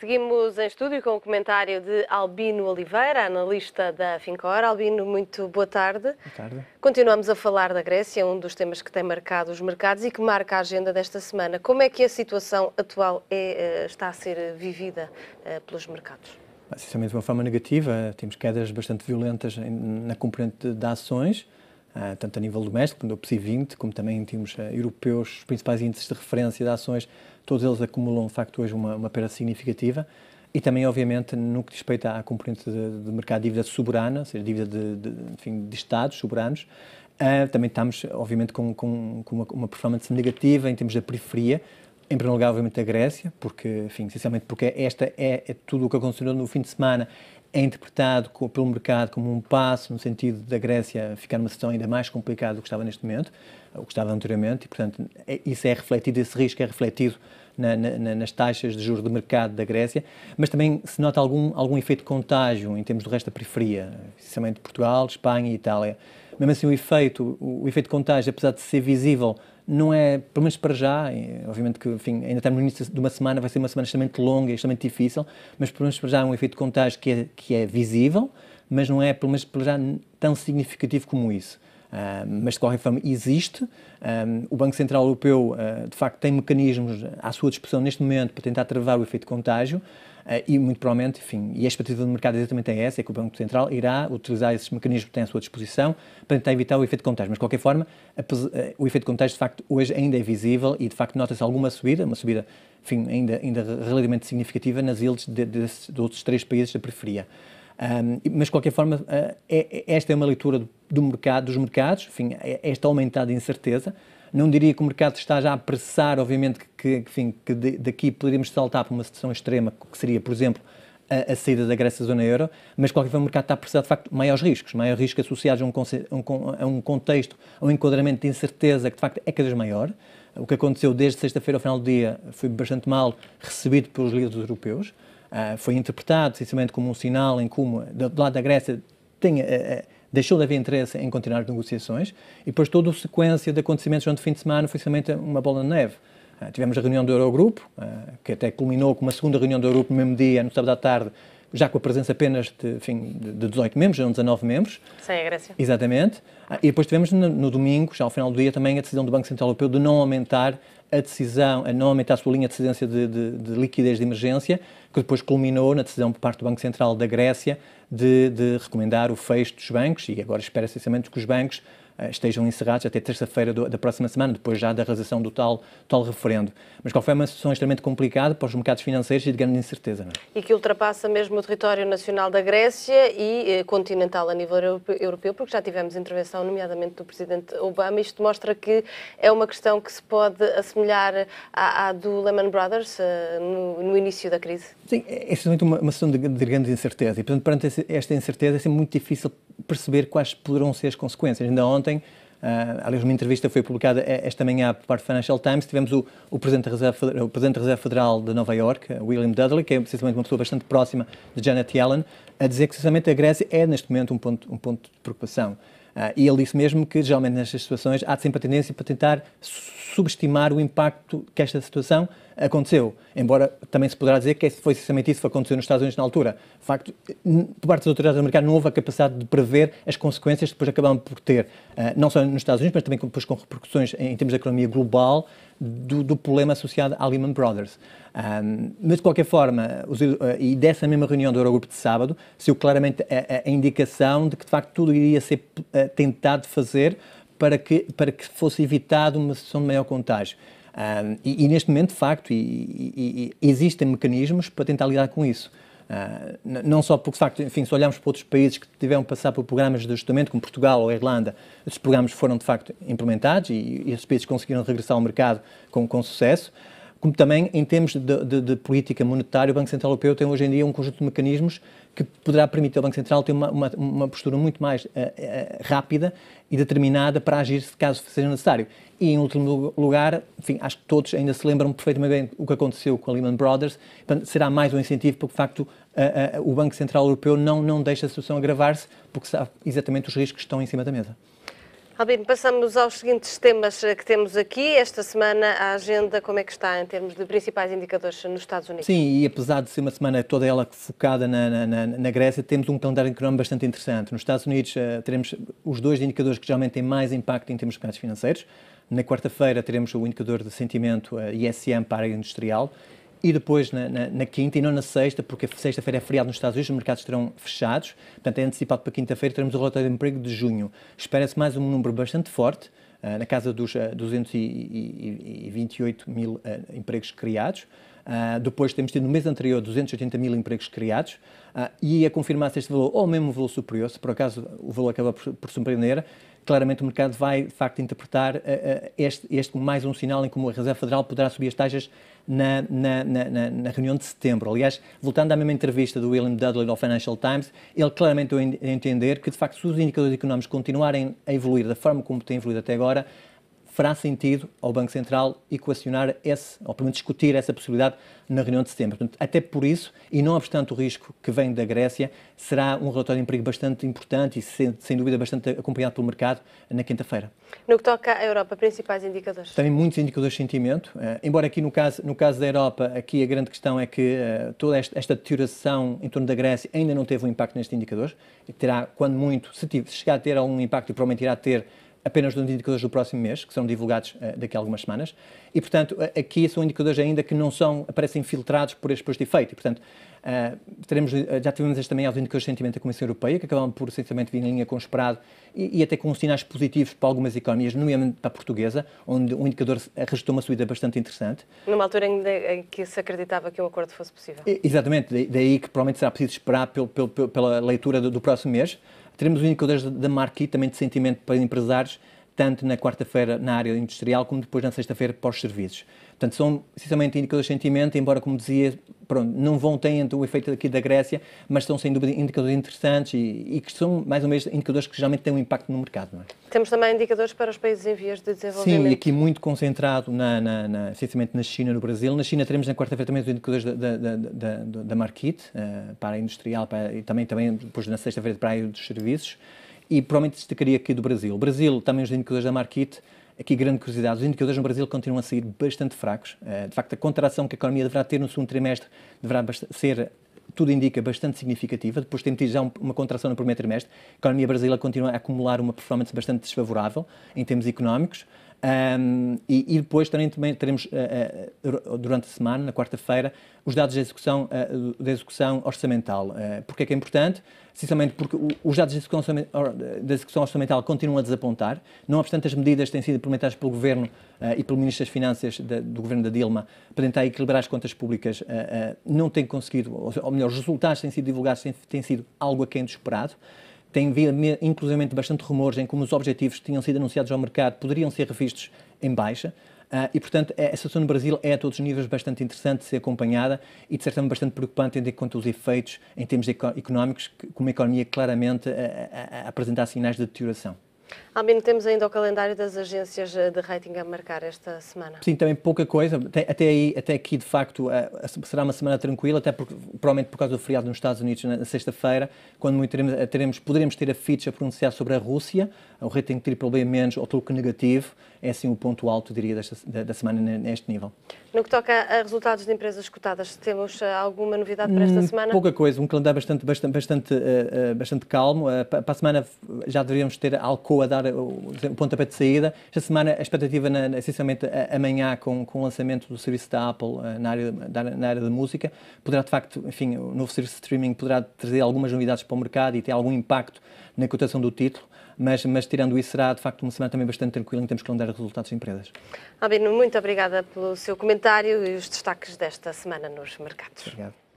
Seguimos em estúdio com o comentário de Albino Oliveira, analista da Fincor. Albino, muito boa tarde. Boa tarde. Continuamos a falar da Grécia, um dos temas que tem marcado os mercados e que marca a agenda desta semana. Como é que a situação atual é, eh, está a ser vivida eh, pelos mercados? Sinceramente, de uma forma negativa, temos quedas bastante violentas na componente de ações, eh, tanto a nível doméstico, no PSI 20, como também temos europeus, os principais índices de referência de ações todos eles acumulam de facto hoje uma, uma perda significativa e também, obviamente, no que respeita à componente de, de mercado de dívida soberana, ou seja, dívida de, de, enfim, de Estados soberanos, uh, também estamos, obviamente, com, com, com uma, uma, performance negativa em termos da periferia, em primeiro lugar, obviamente, a Grécia, porque, enfim, essencialmente porque esta é, é tudo o que aconteceu no fim de semana, é interpretado pelo mercado como um passo no sentido da Grécia ficar numa situação ainda mais complicada do que estava neste momento, o que estava anteriormente, e portanto é, isso é refletido, esse risco é refletido na, na, nas taxas de juros de mercado da Grécia, mas também se nota algum, algum efeito de contágio em termos do resto da periferia, especialmente Portugal, Espanha e Itália. Mesmo assim, o efeito, o efeito de contágio, apesar de ser visível não é, pelo menos para já, obviamente que enfim, ainda estamos no início de uma semana, vai ser uma semana extremamente longa e extremamente difícil, mas pelo menos para já é um efeito de contágio que é, que é visível, mas não é, pelo menos para já, tão significativo como isso. Ah, mas de qualquer forma existe. Ah, o Banco Central Europeu, uh, de facto, tem mecanismos à sua disposição neste momento para tentar travar o efeito de contágio. Eh, e muito provavelmente, enfim, e a expectativa do mercado exatamente é essa, é que o Banco Central irá utilizar esses mecanismos que tem à sua disposição para tentar evitar o efeito contágio. Mas, de qualquer forma, eh, o efeito contágio, de facto, hoje ainda é visível e, de facto, nota-se alguma subida, uma subida, enfim, ainda, ainda relativamente significativa nas ilhas de, de, de outros três países da periferia. Um, mas, de qualquer forma, uh, é, esta é uma leitura do, do mercado, dos mercados, enfim, é, é esta aumentada incerteza, não diria que o mercado está já a apressar, obviamente, que, enfim, que daqui poderíamos saltar para uma situação extrema, que seria, por exemplo, a, a, saída da Grécia da zona euro, mas de qualquer forma o mercado está a apressar, de facto maiores riscos, maiores riscos associados a um, a um contexto, a um enquadramento de incerteza que de facto é cada vez maior. O que aconteceu desde sexta-feira ao final do dia foi bastante mal recebido pelos líderes europeus, uh, foi interpretado sinceramente, como um sinal em como, do lado da Grécia, tem. Uh, uh, deixou de haver interesse em continuar as negociações e depois toda a sequência de acontecimentos durante o fim de semana foi somente uma bola de neve. Uh, tivemos a reunião do Eurogrupo, uh, que até culminou com uma segunda reunião do Eurogrupo no mesmo dia, no sábado à tarde, já com a presença apenas de, enfim, de 18 membros, eram 19 membros. Sem a Grécia. Exatamente. Ah, e depois tivemos no, no domingo, já ao final do dia, também a decisão do Banco Central Europeu de não aumentar a decisão, a não aumentar a sua linha de decidência de, de, de, liquidez de emergência, que depois culminou na decisão por parte do Banco Central da Grécia de, de recomendar o fecho dos bancos e agora espera sinceramente que os bancos eh, estejam encerrados até terça-feira da próxima semana, depois já da realização do tal, tal referendo. Mas qual foi uma situação é extremamente complicada para os mercados financeiros e de grande incerteza. Não é? E que ultrapassa mesmo o território nacional da Grécia e eh, continental a nível europeu, porque já tivemos intervenção, nomeadamente do Presidente Obama. Isto mostra que é uma questão que se pode assemelhar à, à do Lehman Brothers eh, no, no, início da crise. Sim, é simplesmente é uma, uma situação de, de grande incerteza. E, portanto, perante esta incerteza é sempre muito difícil perceber quais poderão ser as consequências. Ainda ontem, ontem. Uh, aliás, uma entrevista foi publicada é, esta manhã parte do Financial Times. Tivemos o, o, Presidente da Reserva, Federal, o Presidente da Reserva Federal de Nova York, ah, William Dudley, que é precisamente uma pessoa bastante próxima de Janet Yellen, a dizer que precisamente a Grécia é neste momento um ponto, um ponto de preocupação. Uh, e ele disse mesmo que, geralmente, nestas situações, há sempre a tendência para tentar subestimar o impacto que esta situação aconteceu. Embora também se poderá dizer que foi precisamente isso que aconteceu nos Estados Unidos na altura. De facto, por parte das autoridades americanas não houve a capacidade de prever as consequências que depois acabaram por ter, eh, não só nos Estados Unidos, mas também depois com repercussões em termos da economia global do, do, problema associado à Lehman Brothers. Um, mas, de qualquer forma, os, uh, e dessa mesma reunião do Eurogrupo de sábado, saiu claramente a, a, indicação de que, de facto, tudo iria ser uh, tentado fazer para que, para que fosse evitado uma sessão de maior contágio e, e, neste momento, de facto, e, e, existem mecanismos para tentar lidar com isso. Uh, não só porque, de facto, enfim, se olharmos para outros países que tiveram que passar por programas de ajustamento, como Portugal ou Irlanda, esses programas foram, de facto, implementados e, esses países conseguiram regressar ao mercado com, com sucesso como também em termos de, de, de, política monetária, o Banco Central Europeu tem hoje em dia um conjunto de mecanismos que poderá permitir ao Banco Central ter uma, uma, uma postura muito mais uh, uh, rápida e determinada para agir se caso seja necessário. E, em último lugar, enfim, acho que todos ainda se lembram perfeitamente bem o que aconteceu com a Lehman Brothers, portanto, será mais um incentivo porque, de facto, uh, o Banco Central Europeu não, não deixa a situação agravar-se, porque sabe exatamente os riscos que estão em cima da mesa. Albino, passamos aos seguintes temas eh, que temos aqui. Esta semana a agenda, como é que está em termos de principais indicadores nos Estados Unidos? Sim, e apesar de ser uma semana toda ela focada na, na, na Grécia, temos um calendário económico bastante interessante. Nos Estados Unidos eh, teremos os dois indicadores que geralmente têm mais impacto em termos de mercados financeiros. Na quarta-feira teremos o indicador de sentimento eh, ISM para a industrial e depois na, na, na, quinta e não na sexta, porque sexta-feira é feriado nos Estados Unidos, os mercados estarão fechados, portanto é antecipado para quinta-feira, teremos o relatório de emprego de junho. Espera-se mais um número bastante forte, uh, na casa dos uh, ah, 228 mil uh, empregos criados. depois temos tido no mês anterior 280 mil empregos criados e a confirmar-se este valor ou mesmo um valor superior, se por acaso o valor acaba por, por surpreender, claramente o mercado vai, de facto, interpretar uh, este, este como mais um sinal em como a Reserva Federal poderá subir as taxas na, na, na, na, reunião de setembro. Aliás, voltando à mesma entrevista do William Dudley ao Financial Times, ele claramente deu a entender que, de facto, se os indicadores económicos continuarem a evoluir da forma como têm evoluído até agora, fará sentido ao Banco Central equacionar esse, ou pelo menos discutir essa possibilidade na reunião de setembro. Portanto, até por isso, e não obstante o risco que vem da Grécia, será um relatório de emprego bastante importante e, sem, sem dúvida, bastante acompanhado pelo mercado na quinta-feira. No que toca à Europa, principais indicadores? Também muitos indicadores de sentimento, eh, embora aqui no caso, no caso da Europa, aqui a grande questão é que eh, toda esta, esta deterioração em torno da Grécia ainda não teve um impacto nestes indicadores, terá, quando muito, se, tiver, se chegar a ter algum impacto, e provavelmente irá ter apenas dos indicadores do próximo mês, que são divulgados uh, daqui a algumas semanas, e, portanto, aqui são indicadores ainda que não são, aparecem filtrados por este posto efeito, e, portanto, uh, teremos, eh, já tivemos este também aos indicadores de sentimento da Comissão Europeia, que acabam por, essencialmente, vir em linha com o esperado e, e, até com sinais positivos para algumas economias, nomeadamente para a portuguesa, onde o indicador registrou uma subida bastante interessante. Numa altura em que se acreditava que um acordo fosse possível. E, exatamente, daí que provavelmente será preciso esperar pelo, pelo, pela leitura do, do próximo mês, teremos um indicador da marca e também de sentimento para empresários tanto na quarta-feira na área industrial como depois na sexta-feira pós-serviços. Portanto, são sinceramente, indicadores de sentimento, embora, como dizia, pronto, não vão tendo o efeito aqui da Grécia, mas são sem dúvida indicadores interessantes e, e que são mais ou menos indicadores que geralmente têm um impacto no mercado. É? Temos também indicadores para os países em vias de desenvolvimento. Sim, e aqui muito concentrado na, na, na, essencialmente na China, no Brasil. Na China teremos na quarta-feira também os indicadores da, da, da, da, da Marquite, uh, eh, para a industrial para, e também, também depois na sexta-feira para a área dos serviços. E provavelmente destacaria aqui do Brasil. O Brasil, também os indicadores da Marquite, aqui grande curiosidade, os indicadores no Brasil continuam a sair bastante fracos. Eh, de facto, a contração que a economia deverá ter no segundo trimestre deverá ser tudo indica, bastante significativa. Depois temos tido já uma contração no primeiro trimestre. A economia brasileira continua a acumular uma performance bastante desfavorável em termos económicos. Um, e, e, depois também, também teremos, uh, uh, durante a semana, na quarta-feira, os dados de execução, uh, de execução orçamental. Uh, é que é importante? Sinceramente, porque os dados de execução, de execução, orçamental continuam a desapontar. Não obstante, as medidas têm sido implementadas pelo Governo e pelo Ministro das Finanças do Governo da Dilma para tentar equilibrar as contas públicas. não têm conseguido, ou, ou melhor, os resultados têm sido divulgados têm, têm sido algo aquém do esperado. Tem havido, inclusive, bastante rumores em como os objetivos que tinham sido anunciados ao mercado poderiam ser revistos em baixa. Uh, e, portanto, a situação no Brasil é a todos os níveis bastante interessante de ser acompanhada e, de certo modo, bastante preocupante, tendo em conta os efeitos em termos económicos, com uma economia claramente a ah, ah, apresentar sinais de deterioração. Albino, temos ainda o calendário das agências eh, de rating a marcar esta semana. Sim, também pouca coisa. Até, até, aí, até aqui, de facto, eh, será uma semana tranquila, até provavelmente por causa do feriado nos Estados Unidos, na sexta-feira, quando muito teremos, eh, teremos, poderemos ter a Fitch a pronunciar sobre a Rússia, o rating pelo menos ou truque negativo, é assim o ponto alto, diria, desta, da, da, semana neste nível. No que toca a resultados de empresas cotadas, temos alguma novidade para esta hum, semana? Pouca coisa, um calendário bastante, bastante, bastante, bastante calmo. para a semana já deveríamos ter a Alcoa da dar o, pontapé de saída. Esta semana a expectativa, na, essencialmente amanhã, com, com o lançamento do serviço da Apple eh, na, área, da, na área da música, poderá de facto, enfim, o novo serviço de streaming poderá trazer algumas novidades para o mercado e ter algum impacto na cotação do título. Mas, mas, tirando isso, será de facto uma semana também bastante tranquila em termos de calendário dar resultados de empresas. Albino, muito obrigada pelo seu comentário e os destaques desta semana nos mercados. Obrigado.